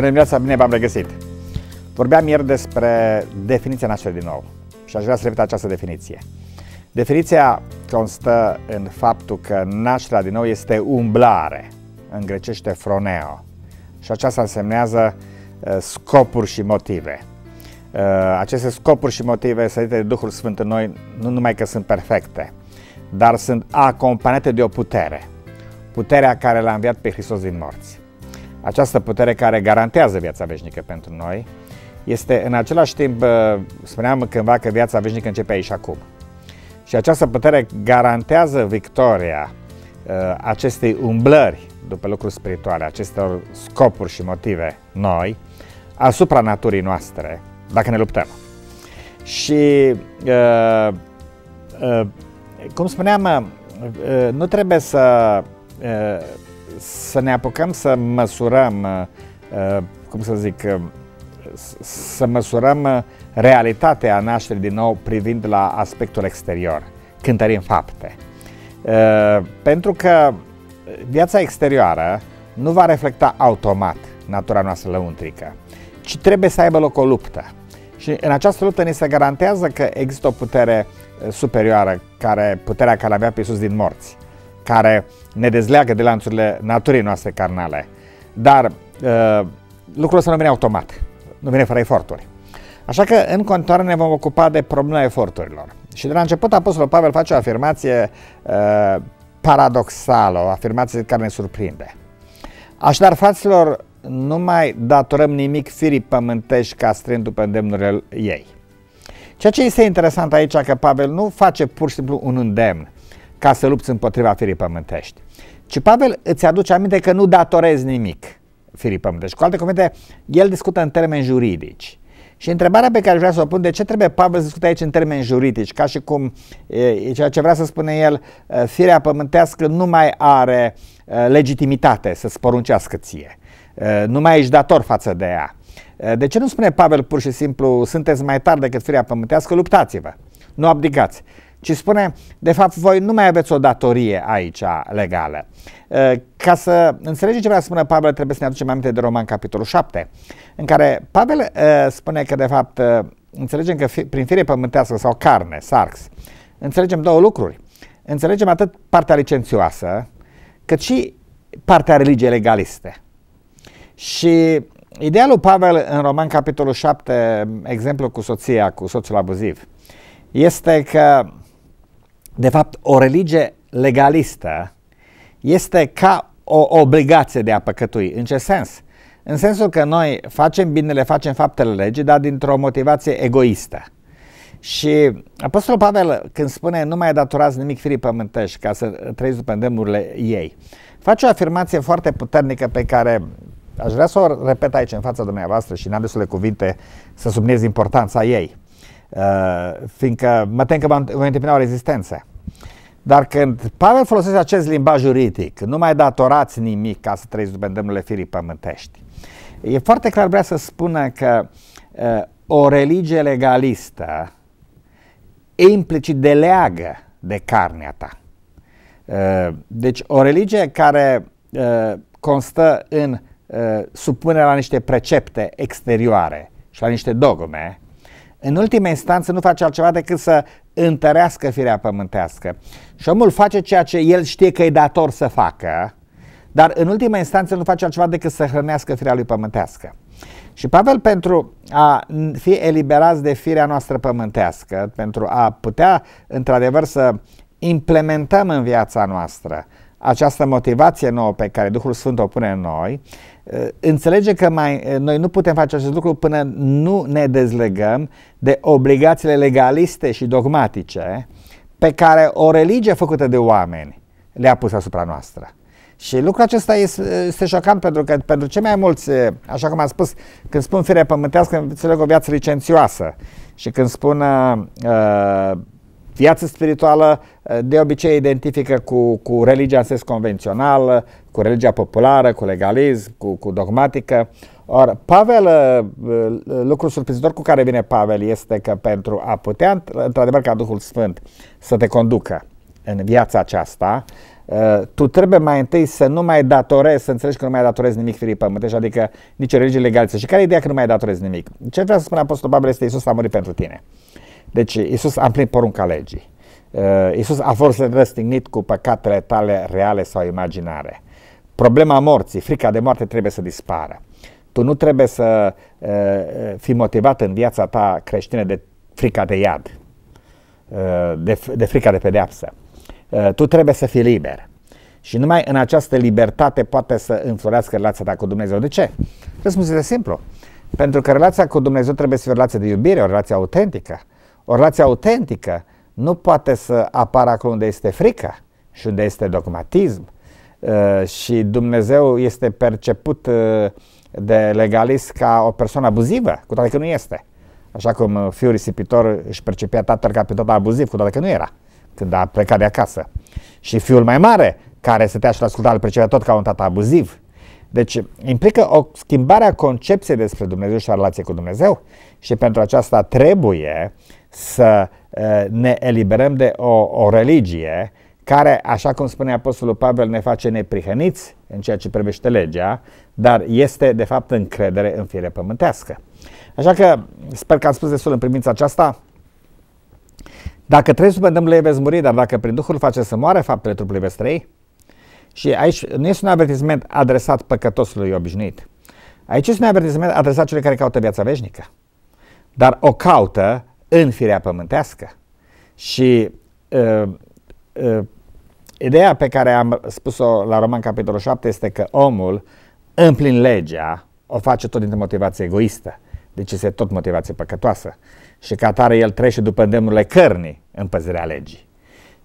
Bună dimineața, bine v-am regăsit! Vorbeam ieri despre definiția nașterii din nou și aș vrea să repet această definiție. Definiția constă în faptul că nașterea din nou este umblare, în grecește froneo, și aceasta însemnează uh, scopuri și motive. Uh, aceste scopuri și motive sărite de Duhul Sfânt în noi nu numai că sunt perfecte, dar sunt acompaniate de o putere, puterea care l-a înviat pe Hristos din morți această putere care garantează viața veșnică pentru noi, este în același timp, spuneam cândva că viața veșnică începe aici acum. Și această putere garantează victoria ă, acestei umblări după lucruri spirituale, acestor scopuri și motive noi, asupra naturii noastre, dacă ne luptăm. Și, uh, uh, cum spuneam, uh, nu trebuie să să ne apucăm să măsurăm, uh, uh, cum să zic, uh, să măsurăm realitatea nașterii din nou privind la aspectul exterior, cântărim fapte. Pentru că viața exterioară nu va reflecta automat natura noastră lăuntrică, ci trebuie să aibă loc o luptă. Și în această luptă ni se garantează că există o putere superioară, care, puterea care avea pe Iisus din morți care ne dezleagă de lanțurile naturii noastre carnale. Dar uh, lucrul ăsta nu vine automat, nu vine fără eforturi. Așa că în continuare ne vom ocupa de problema eforturilor. Și de la început Apostolul Pavel face o afirmație uh, paradoxală, o afirmație care ne surprinde. Așadar, fraților, nu mai datorăm nimic firii pământești ca strând după îndemnurile ei. Ceea ce este interesant aici că Pavel nu face pur și simplu un îndemn, ca să lupți împotriva firii pământești. Ci Pavel îți aduce aminte că nu datorezi nimic firii pământești. Cu alte cuvinte, el discută în termeni juridici. Și întrebarea pe care vrea să o pun, de ce trebuie Pavel să discute aici în termeni juridici? Ca și cum e, ceea ce vrea să spune el, firea pământească nu mai are legitimitate să sporuncească ție. Nu mai ești dator față de ea. De ce nu spune Pavel pur și simplu, sunteți mai tari decât firea pământească, luptați-vă, nu abdicați ci spune, de fapt, voi nu mai aveți o datorie aici legală. Ă, ca să înțelegeți ce vrea să spună Pavel, trebuie să ne aducem aminte de Roman, capitolul 7, în care Pavel ă, spune că, de fapt, ă, înțelegem că prin fire pământească sau carne, sarx, înțelegem două lucruri. Înțelegem atât partea licențioasă, cât și partea religiei legaliste. Și ideea lui Pavel în Roman, capitolul 7, exemplu cu soția, cu soțul abuziv, este că de fapt, o religie legalistă este ca o obligație de a păcătui. În ce sens? În sensul că noi facem binele, facem faptele legii, dar dintr-o motivație egoistă. Și Apostolul Pavel, când spune nu mai datorați nimic firii pământești ca să trăiți după îndemnurile ei, face o afirmație foarte puternică pe care aș vrea să o repet aici în fața dumneavoastră și în am cuvinte să subliniez importanța ei, uh, fiindcă mă tem că voi întâmpina o rezistență. Dar când Pavel folosește acest limbaj juridic, nu mai datorați nimic ca să trăiți după îndemnurile firii pământești, e foarte clar vrea să spună că uh, o religie legalistă implicit deleagă de carnea ta. Uh, deci o religie care uh, constă în uh, supunerea la niște precepte exterioare și la niște dogme, în ultima instanță nu face altceva decât să întărească firea pământească. Și omul face ceea ce el știe că e dator să facă, dar în ultima instanță nu face altceva decât să hrănească firea lui pământească. Și Pavel, pentru a fi eliberați de firea noastră pământească, pentru a putea, într-adevăr, să implementăm în viața noastră această motivație nouă pe care Duhul Sfânt o pune în noi, eh, înțelege că mai, eh, noi nu putem face acest lucru până nu ne dezlegăm de obligațiile legaliste și dogmatice pe care o religie făcută de oameni le-a pus asupra noastră. Și lucrul acesta este, eh, este șocant pentru că pentru cei mai mulți, așa cum am spus, când spun fire pământească, înțeleg o viață licențioasă și când spun uh, viață spirituală eh, de obicei identifică cu, cu religia în sens convențional, cu religia populară, cu legalism, cu, cu dogmatică. Or, Pavel, eh, eh, lucru surprinzător cu care vine Pavel este că pentru a putea, într-adevăr, ca Duhul Sfânt să te conducă în viața aceasta, tu trebuie mai întâi să nu mai datorezi, să înțelegi că nu mai datorezi nimic firii pământești, adică nici o religie legalistă. Și care e ideea că nu mai datorezi nimic? Ce vrea să spună Apostolul Pavel este Iisus a murit pentru tine. Deci Isus a împlinit porunca legii. Uh, Isus a fost răstignit cu păcatele tale reale sau imaginare. Problema morții, frica de moarte trebuie să dispară. Tu nu trebuie să uh, fii motivat în viața ta creștină de frica de iad, uh, de, de frica de pedeapsă. Uh, tu trebuie să fii liber. Și numai în această libertate poate să înflorească relația ta cu Dumnezeu. De ce? Răspunsul este simplu. Pentru că relația cu Dumnezeu trebuie să fie o relație de iubire, o relație autentică. Uh, o relație autentică nu poate să apară acolo unde este frica și unde este dogmatism uh, și Dumnezeu este perceput uh, de legalist ca o persoană abuzivă, cu toate că nu este. Așa cum uh, fiul risipitor își percepea tatăl ca pe tot abuziv, cu toate că nu era, când a plecat de acasă. Și fiul mai mare, care stătea și l-asculta, îl percepea tot ca un tată abuziv. Deci implică o schimbare a concepției despre Dumnezeu și a relației cu Dumnezeu și pentru aceasta trebuie să eh, ne eliberăm de o, o religie care, așa cum spune Apostolul Pavel, ne face neprihăniți în ceea ce privește legea, dar este de fapt încredere în fire pământească. Așa că sper că am spus destul în privința aceasta. Dacă să după întâmplările veți muri, dar dacă prin Duhul face să moare faptele trupului veți trăi. Și aici nu este un avertisment adresat păcătosului obișnuit. Aici este un avertisment adresat celor care caută viața veșnică. Dar o caută în firea pământească. Și uh, uh, ideea pe care am spus-o la Roman capitolul 7 este că omul, în plin legea, o face tot dintr-o motivație egoistă. Deci este tot motivație păcătoasă. Și ca atare el trece după îndemnurile cărnii în păzirea legii.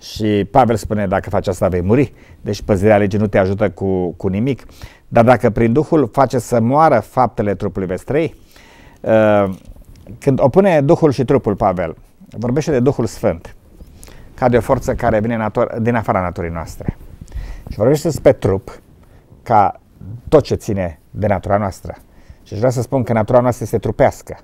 Și Pavel spune, dacă faci asta vei muri. Deci păzirea legii nu te ajută cu, cu nimic. Dar dacă prin Duhul face să moară faptele trupului vestrei, uh, când opune Duhul și trupul, Pavel, vorbește de Duhul Sfânt, ca de o forță care vine din afara naturii noastre. Și vorbește despre trup ca tot ce ține de natura noastră. Și vreau să spun că natura noastră este trupească.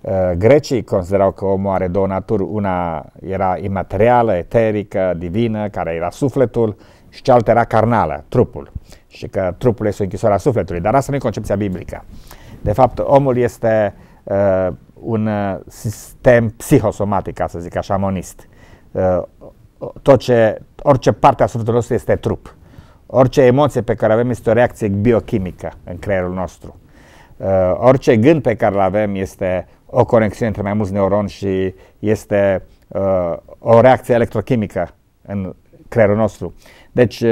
Uh, grecii considerau că omul are două naturi, una era imaterială, eterică, divină, care era sufletul și cealaltă era carnală, trupul. Și că trupul este o închisoare a sufletului, dar asta nu e concepția biblică. De fapt, omul este uh, un uh, sistem psihosomatic, ca să zic așa, monist. Uh, tot ce, orice parte a sufletului nostru este trup. Orice emoție pe care avem este o reacție biochimică în creierul nostru. Uh, orice gând pe care îl avem este o conexiune între mai mulți neuroni și este o reacție electrochimică în creierul nostru. Deci,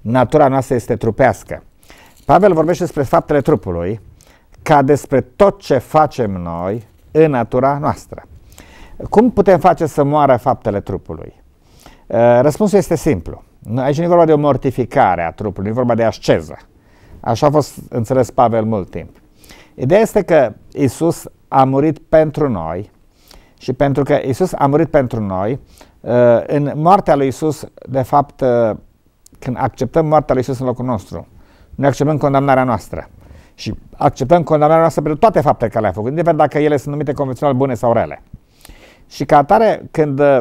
natura noastră este trupească. Pavel vorbește despre faptele trupului ca despre tot ce facem noi în natura noastră. Cum putem face să moară faptele trupului? Uh, răspunsul este simplu. Aici nu e vorba de o mortificare a trupului, nu e vorba de asceză. Așa a fost înțeles Pavel mult timp. Ideea este că Isus a murit pentru noi și pentru că Isus a murit pentru noi, uh, în moartea lui Isus, de fapt, uh, când acceptăm moartea lui Isus în locul nostru, noi acceptăm condamnarea noastră și acceptăm condamnarea noastră pentru toate faptele care le-a făcut, indiferent dacă ele sunt numite convențional bune sau rele. Și ca atare, când uh,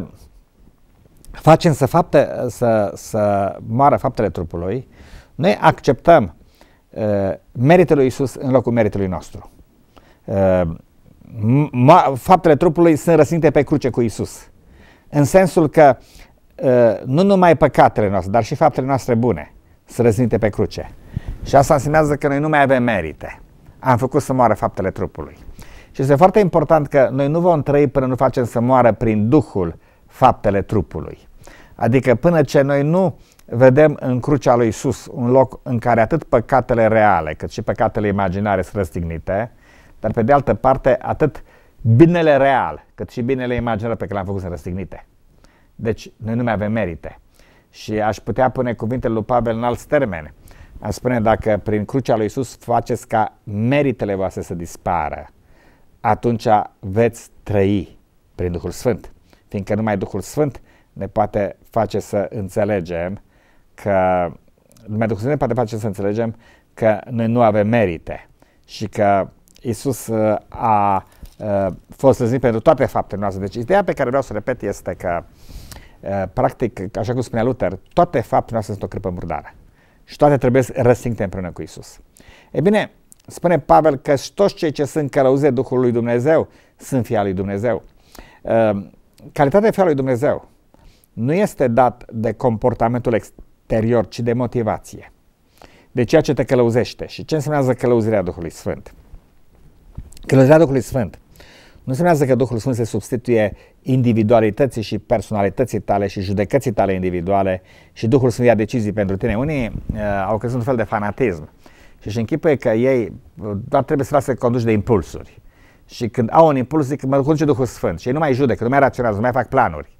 facem să, fapte, să, să moară faptele trupului, noi acceptăm uh, meritul lui Isus în locul meritului nostru. Uh, faptele trupului sunt răsinte pe cruce cu Isus. În sensul că uh, nu numai păcatele noastre, dar și faptele noastre bune sunt răsinte pe cruce. Și asta înseamnă că noi nu mai avem merite. Am făcut să moară faptele trupului. Și este foarte important că noi nu vom trăi până nu facem să moară prin Duhul faptele trupului. Adică până ce noi nu vedem în crucea lui Isus un loc în care atât păcatele reale cât și păcatele imaginare sunt răstignite, dar pe de altă parte atât binele real cât și binele imaginar pe care l-am făcut sunt răstignite. Deci noi nu mai avem merite. Și aș putea pune cuvintele lui Pavel în alți termeni. A spune, dacă prin crucea lui Isus faceți ca meritele voastre să dispară, atunci veți trăi prin Duhul Sfânt. Fiindcă numai Duhul Sfânt ne poate face să înțelegem că numai Duhul Sfânt ne poate face să înțelegem că noi nu avem merite și că Isus uh, a, a uh, fost lăzit pentru toate faptele noastre. Deci ideea pe care vreau să o repet este că uh, practic, așa cum spunea Luther, toate faptele noastre sunt o crâpă murdară și toate trebuie răstignite împreună cu Isus. E bine, spune Pavel că toți cei ce sunt călăuze Duhului lui Dumnezeu sunt fii al lui Dumnezeu. Ehm, calitatea fii al lui Dumnezeu nu este dat de comportamentul exterior, ci de motivație. De ceea ce te călăuzește. Și ce înseamnă călăuzirea Duhului Sfânt? Călăuzirea Duhului Sfânt nu înseamnă că Duhul Sfânt se substituie individualității și personalității tale și judecății tale individuale și Duhul Sfânt ia decizii pentru tine. Unii uh, au crezut un fel de fanatism și își închipuie că ei uh, doar trebuie să lasă conduși de impulsuri. Și când au un impuls, zic, mă conduce Duhul Sfânt și ei nu mai judecă, nu mai raționează, nu mai fac planuri.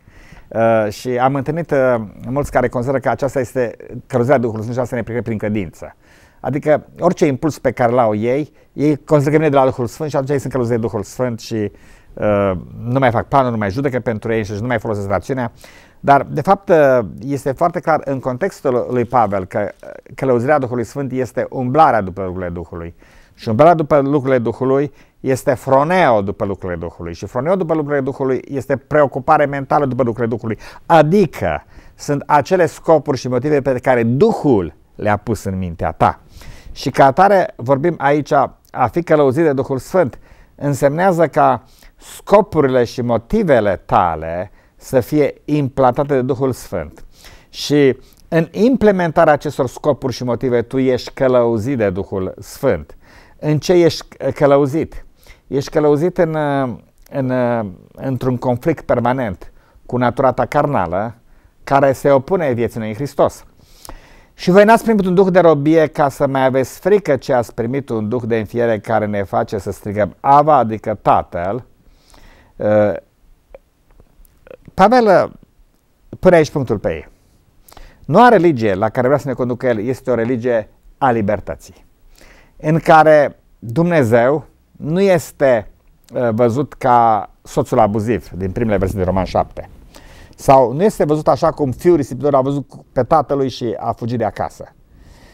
Uh, și am întâlnit uh, mulți care consideră că aceasta este călăuzirea Duhului Sfânt și asta ne prin credință. Adică orice impuls pe care l-au ei, ei consideră că vine de la Duhul Sfânt și atunci ei sunt călăuziți de Duhul Sfânt și uh, nu mai fac planuri, nu mai judecă pentru ei și nu mai folosesc rațiunea. Dar, de fapt, uh, este foarte clar în contextul lui Pavel că uh, călăuzirea Duhului Sfânt este umblarea după lucrurile Duhului. Și umblarea după lucrurile Duhului este froneo după lucrurile Duhului. Și froneo după lucrurile Duhului este preocupare mentală după lucrurile Duhului. Adică sunt acele scopuri și motive pe care Duhul le-a pus în mintea ta. Și ca atare vorbim aici, a fi călăuzit de Duhul Sfânt însemnează ca scopurile și motivele tale să fie implantate de Duhul Sfânt. Și în implementarea acestor scopuri și motive tu ești călăuzit de Duhul Sfânt. În ce ești călăuzit? Ești călăuzit în, în, într-un conflict permanent cu natura ta carnală care se opune vieții lui Hristos. Și voi n-ați primit un duh de robie ca să mai aveți frică, ce ați primit un duh de înfiere care ne face să strigăm Ava, adică Tatăl. Uh, Pavel uh, pune aici punctul pe ei. Noua religie la care vrea să ne conducă el este o religie a libertății, în care Dumnezeu nu este uh, văzut ca soțul abuziv din primele versete de Roman 7, sau nu este văzut așa cum fiul risipitor a văzut pe tatălui și a fugit de acasă.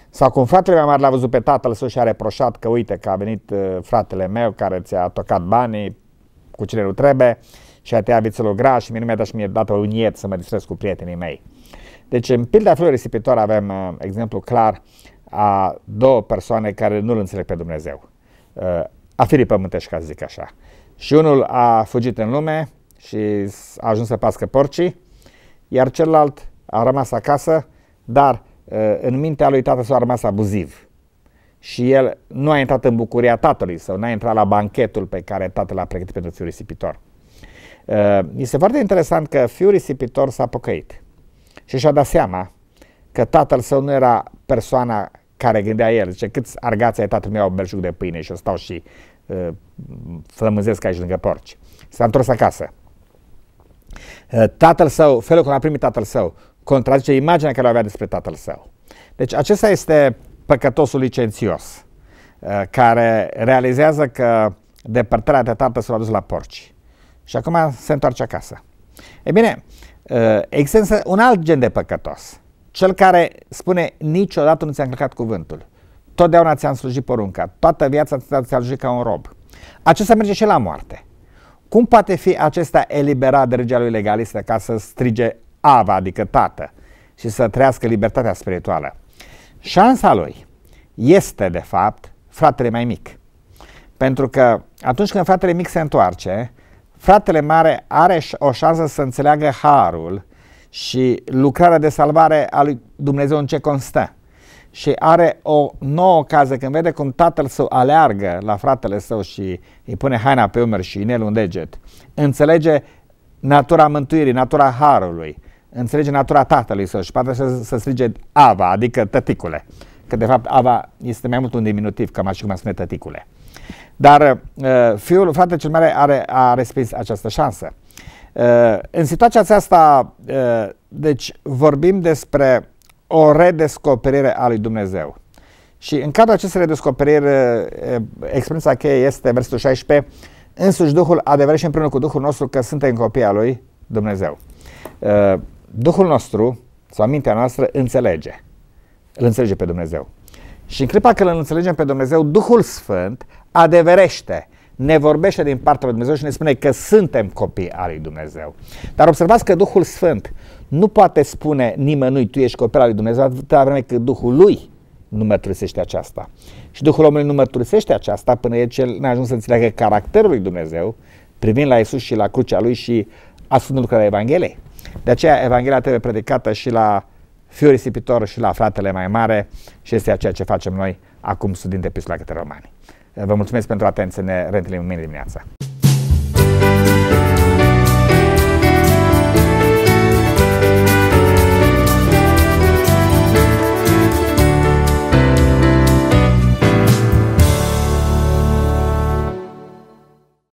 Sau cum fratele meu mare l-a văzut pe tatăl său și a reproșat că uite că a venit uh, fratele meu care ți-a tocat banii cu cine nu trebuie și a tăiat vițelul graș și mie nu mi-a dat și mie dată un iet să mă distrez cu prietenii mei. Deci în pilda fiului risipitor avem uh, exemplu clar a două persoane care nu-L înțeleg pe Dumnezeu. Uh, a firii pământești, ca să zic așa. Și unul a fugit în lume, și a ajuns să pască porcii, iar celălalt a rămas acasă, dar uh, în mintea lui tatăl său a rămas abuziv. Și el nu a intrat în bucuria tatălui sau n-a intrat la banchetul pe care tatăl l-a pregătit pentru fiul risipitor. Uh, este foarte interesant că fiul risipitor s-a pocăit și și-a dat seama că tatăl său nu era persoana care gândea el. Zice, câți argați ai tatăl meu au belșug de pâine și o stau și uh, flămânzesc aici lângă porci. S-a întors acasă. Eh, tatăl său, felul cum a primit tatăl său, contrazice imaginea care o avea despre tatăl său. Deci acesta este păcătosul licențios, eh, care realizează că depărtarea de tată s-a dus la porci. Și acum se întoarce acasă. E bine, eh, există un alt gen de păcătos, cel care spune niciodată nu ți-a încălcat cuvântul, totdeauna ți-am slujit porunca, toată viața ți-a slujit ca un rob. Acesta merge și la moarte. Cum poate fi acesta eliberat de regea lui legalistă ca să strige Ava, adică tată, și să trăiască libertatea spirituală? Șansa lui este, de fapt, fratele mai mic. Pentru că atunci când fratele mic se întoarce, fratele mare are o șansă să înțeleagă harul și lucrarea de salvare a lui Dumnezeu în ce constă și are o nouă ocazie când vede cum tatăl său aleargă la fratele său și îi pune haina pe umăr și inel un deget. Înțelege natura mântuirii, natura harului, înțelege natura tatălui său și poate să, să strige Ava, adică tăticule. Că de fapt Ava este mai mult un diminutiv, cam așa cum spune tăticule. Dar uh, fiul, fratele cel mare are, a respins această șansă. Uh, în situația aceasta, uh, deci vorbim despre o redescoperire a lui Dumnezeu. Și în cadrul acestei redescoperiri, experiența cheie este versetul 16, însuși Duhul adevărat și împreună cu Duhul nostru că suntem copii al lui Dumnezeu. Duhul nostru sau mintea noastră înțelege. Îl înțelege pe Dumnezeu. Și în clipa când îl înțelegem pe Dumnezeu, Duhul Sfânt adeverește, ne vorbește din partea lui Dumnezeu și ne spune că suntem copii al lui Dumnezeu. Dar observați că Duhul Sfânt nu poate spune nimănui, tu ești copil al lui Dumnezeu, atâta vreme cât Duhul lui nu mărturisește aceasta. Și Duhul omului nu mărturisește aceasta până el cel ne a ajuns să înțeleagă caracterul lui Dumnezeu, privind la Isus și la crucea lui și ascultând lucrarea Evangheliei. De aceea Evanghelia trebuie predicată și la fiul risipitor și la fratele mai mare și este ceea ce facem noi acum studiind epistola către romani. Vă mulțumesc pentru atenție, ne reîntâlnim mâine dimineața.